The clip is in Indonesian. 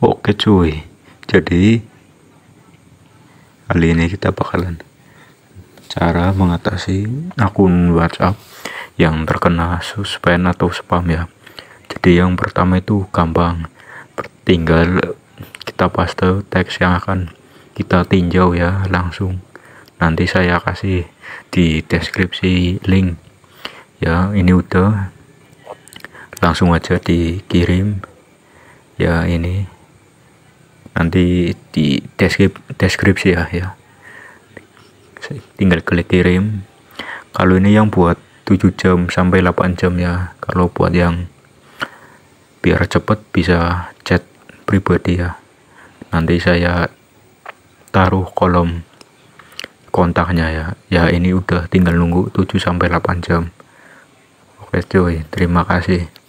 Oke cuy, jadi kali ini kita bakalan cara mengatasi akun WhatsApp yang terkena suspend atau spam ya. Jadi yang pertama itu gampang, tinggal kita paste teks yang akan kita tinjau ya langsung. Nanti saya kasih di deskripsi link ya. Ini udah langsung aja dikirim ya ini nanti di deskrip, deskripsi ya ya tinggal klik kirim kalau ini yang buat 7 jam sampai 8 jam ya kalau buat yang biar cepet bisa chat pribadi ya nanti saya taruh kolom kontaknya ya ya ini udah tinggal nunggu 7 sampai 8 jam oke cuy terima kasih